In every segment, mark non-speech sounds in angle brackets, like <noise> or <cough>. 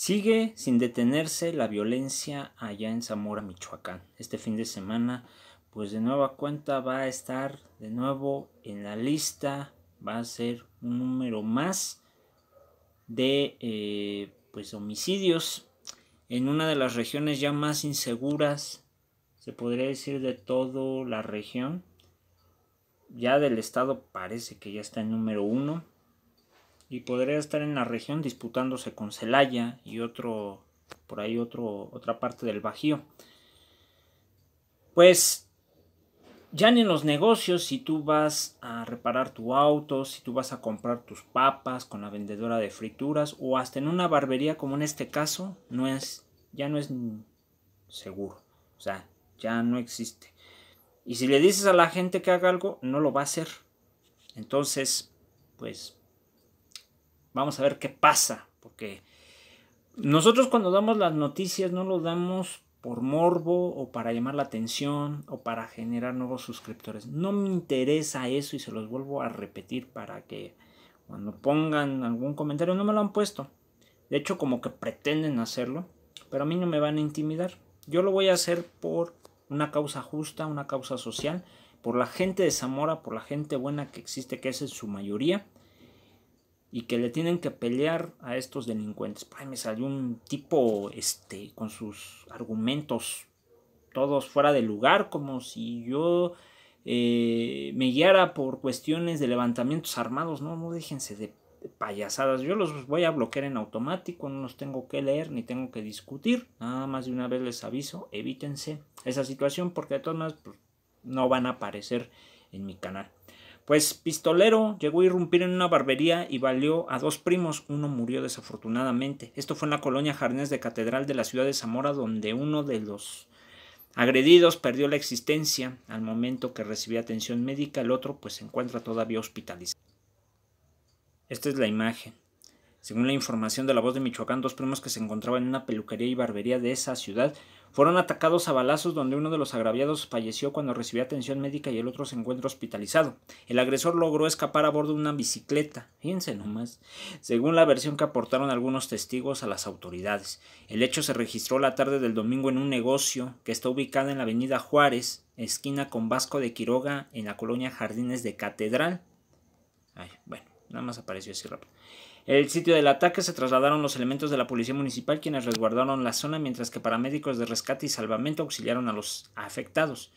Sigue sin detenerse la violencia allá en Zamora, Michoacán. Este fin de semana, pues de nueva cuenta va a estar de nuevo en la lista, va a ser un número más de eh, pues homicidios en una de las regiones ya más inseguras, se podría decir de toda la región. Ya del estado parece que ya está en número uno y podría estar en la región disputándose con Celaya y otro por ahí otro otra parte del Bajío. Pues ya ni en los negocios, si tú vas a reparar tu auto, si tú vas a comprar tus papas con la vendedora de frituras o hasta en una barbería como en este caso, no es ya no es seguro. O sea, ya no existe. Y si le dices a la gente que haga algo, no lo va a hacer. Entonces, pues Vamos a ver qué pasa, porque nosotros cuando damos las noticias no lo damos por morbo o para llamar la atención o para generar nuevos suscriptores. No me interesa eso y se los vuelvo a repetir para que cuando pongan algún comentario no me lo han puesto. De hecho como que pretenden hacerlo, pero a mí no me van a intimidar. Yo lo voy a hacer por una causa justa, una causa social, por la gente de Zamora, por la gente buena que existe, que es en su mayoría, y que le tienen que pelear a estos delincuentes. Por me salió un tipo este, con sus argumentos todos fuera de lugar, como si yo eh, me guiara por cuestiones de levantamientos armados. No, no déjense de payasadas. Yo los voy a bloquear en automático, no los tengo que leer ni tengo que discutir. Nada más de una vez les aviso, evítense esa situación porque de todas maneras pues, no van a aparecer en mi canal. Pues Pistolero llegó a irrumpir en una barbería y valió a dos primos. Uno murió desafortunadamente. Esto fue en la colonia Jardines de Catedral de la ciudad de Zamora, donde uno de los agredidos perdió la existencia al momento que recibía atención médica. El otro pues se encuentra todavía hospitalizado. Esta es la imagen. Según la información de la voz de Michoacán, dos primos que se encontraban en una peluquería y barbería de esa ciudad fueron atacados a balazos donde uno de los agraviados falleció cuando recibió atención médica y el otro se encuentra hospitalizado. El agresor logró escapar a bordo de una bicicleta, fíjense nomás, según la versión que aportaron algunos testigos a las autoridades. El hecho se registró la tarde del domingo en un negocio que está ubicado en la avenida Juárez, esquina con Vasco de Quiroga, en la colonia Jardines de Catedral. Ay, bueno. Nada más apareció así rápido. El sitio del ataque se trasladaron los elementos de la policía municipal quienes resguardaron la zona mientras que paramédicos de rescate y salvamento auxiliaron a los afectados.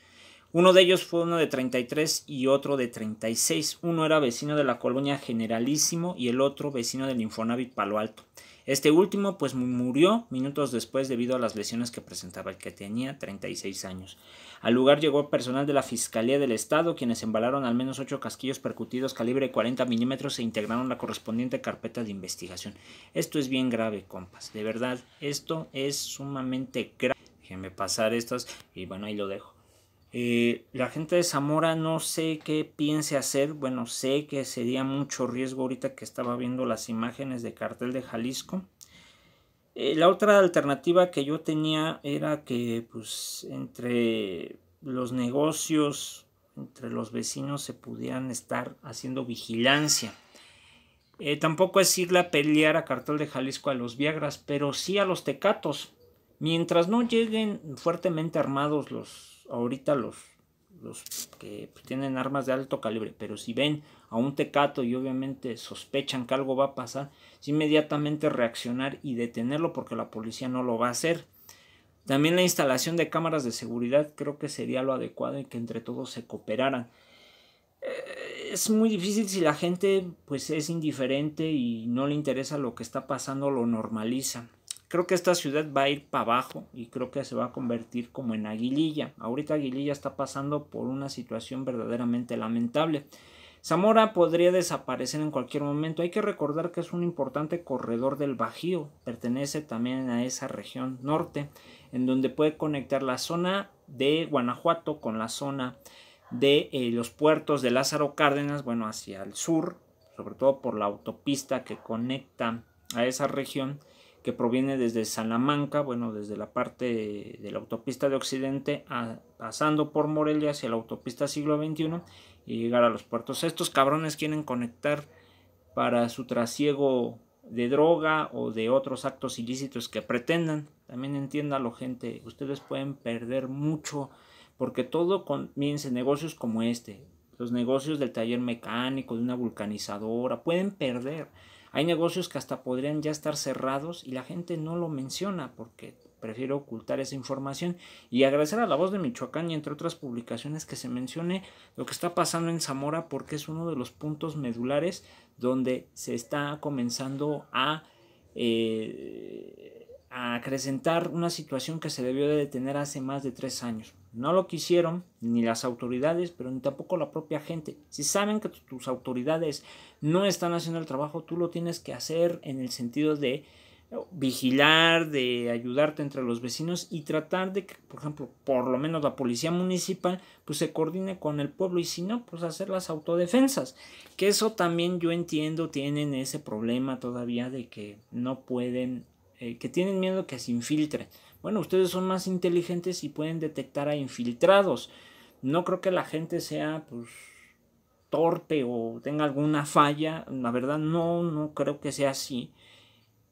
Uno de ellos fue uno de 33 y otro de 36. Uno era vecino de la colonia Generalísimo y el otro vecino del Infonavit Palo Alto. Este último pues murió minutos después debido a las lesiones que presentaba, el que tenía 36 años. Al lugar llegó personal de la Fiscalía del Estado, quienes embalaron al menos 8 casquillos percutidos calibre 40 milímetros e integraron la correspondiente carpeta de investigación. Esto es bien grave, compas. De verdad, esto es sumamente grave. Déjenme pasar estas y bueno, ahí lo dejo. Eh, la gente de Zamora no sé qué piense hacer. Bueno, sé que sería mucho riesgo ahorita que estaba viendo las imágenes de cartel de Jalisco. Eh, la otra alternativa que yo tenía era que pues entre los negocios, entre los vecinos se pudieran estar haciendo vigilancia. Eh, tampoco es irle a pelear a cartel de Jalisco a los Viagras, pero sí a los tecatos. Mientras no lleguen fuertemente armados los ahorita los, los que tienen armas de alto calibre, pero si ven a un tecato y obviamente sospechan que algo va a pasar, es inmediatamente reaccionar y detenerlo porque la policía no lo va a hacer. También la instalación de cámaras de seguridad creo que sería lo adecuado y que entre todos se cooperaran. Eh, es muy difícil si la gente pues es indiferente y no le interesa lo que está pasando, lo normalizan creo que esta ciudad va a ir para abajo y creo que se va a convertir como en Aguililla. Ahorita Aguililla está pasando por una situación verdaderamente lamentable. Zamora podría desaparecer en cualquier momento. Hay que recordar que es un importante corredor del Bajío. Pertenece también a esa región norte, en donde puede conectar la zona de Guanajuato con la zona de eh, los puertos de Lázaro Cárdenas, bueno, hacia el sur, sobre todo por la autopista que conecta a esa región que proviene desde Salamanca, bueno, desde la parte de la autopista de Occidente, pasando por Morelia hacia la autopista siglo XXI y llegar a los puertos. Estos cabrones quieren conectar para su trasiego de droga o de otros actos ilícitos que pretendan. También entiéndalo, gente, ustedes pueden perder mucho porque todo comienza en negocios como este, los negocios del taller mecánico, de una vulcanizadora, pueden perder. Hay negocios que hasta podrían ya estar cerrados y la gente no lo menciona porque prefiero ocultar esa información y agradecer a La Voz de Michoacán y entre otras publicaciones que se mencione lo que está pasando en Zamora porque es uno de los puntos medulares donde se está comenzando a, eh, a acrecentar una situación que se debió de detener hace más de tres años. No lo quisieron ni las autoridades, pero ni tampoco la propia gente. Si saben que tus autoridades no están haciendo el trabajo, tú lo tienes que hacer en el sentido de eh, vigilar, de ayudarte entre los vecinos y tratar de que, por ejemplo, por lo menos la policía municipal, pues se coordine con el pueblo y si no, pues hacer las autodefensas. Que eso también yo entiendo, tienen ese problema todavía de que no pueden, eh, que tienen miedo que se infiltren. Bueno, ustedes son más inteligentes y pueden detectar a infiltrados. No creo que la gente sea pues, torpe o tenga alguna falla. La verdad no, no creo que sea así.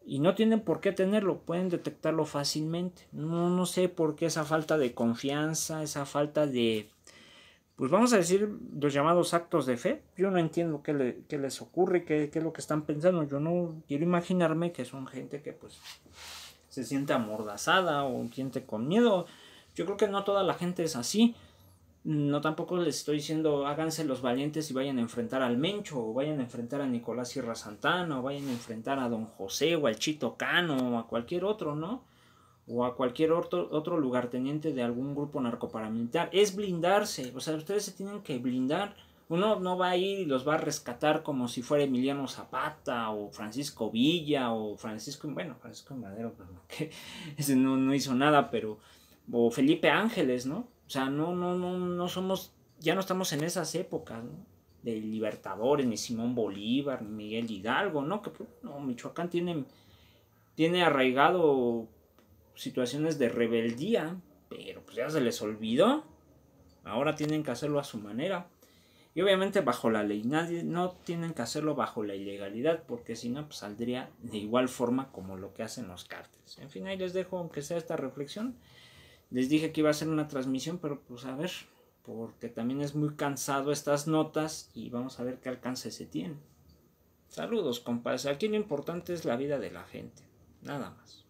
Y no tienen por qué tenerlo, pueden detectarlo fácilmente. No, no sé por qué esa falta de confianza, esa falta de pues vamos a decir los llamados actos de fe. Yo no entiendo qué, les ocurre, qué, qué, es lo que están pensando. Yo no quiero imaginarme que son gente que pues se siente amordazada o siente con miedo. Yo creo que no toda la gente es así. No tampoco les estoy diciendo háganse los valientes y vayan a enfrentar al Mencho, o vayan a enfrentar a Nicolás Sierra Santana, o vayan a enfrentar a Don José, o al Chito Cano, o a cualquier otro, ¿no? O a cualquier otro, otro lugarteniente de algún grupo narcoparamilitar. Es blindarse, o sea, ustedes se tienen que blindar uno no va a ir y los va a rescatar como si fuera Emiliano Zapata o Francisco Villa o Francisco, bueno, Francisco Madero, <laughs> que no, no hizo nada, pero, o Felipe Ángeles, ¿no? O sea, no, no, no, no somos, ya no estamos en esas épocas, ¿no? De Libertadores, ni Simón Bolívar, ni Miguel Hidalgo, ¿no? Que pues, Michoacán tiene, tiene arraigado situaciones de rebeldía, pero pues ya se les olvidó. Ahora tienen que hacerlo a su manera. Y obviamente bajo la ley. Nadie, no tienen que hacerlo bajo la ilegalidad, porque si no, pues saldría de igual forma como lo que hacen los cárteles. En fin, ahí les dejo, aunque sea esta reflexión. Les dije que iba a ser una transmisión, pero pues a ver, porque también es muy cansado estas notas y vamos a ver qué alcance se tiene. Saludos, compadres. Aquí lo importante es la vida de la gente, nada más.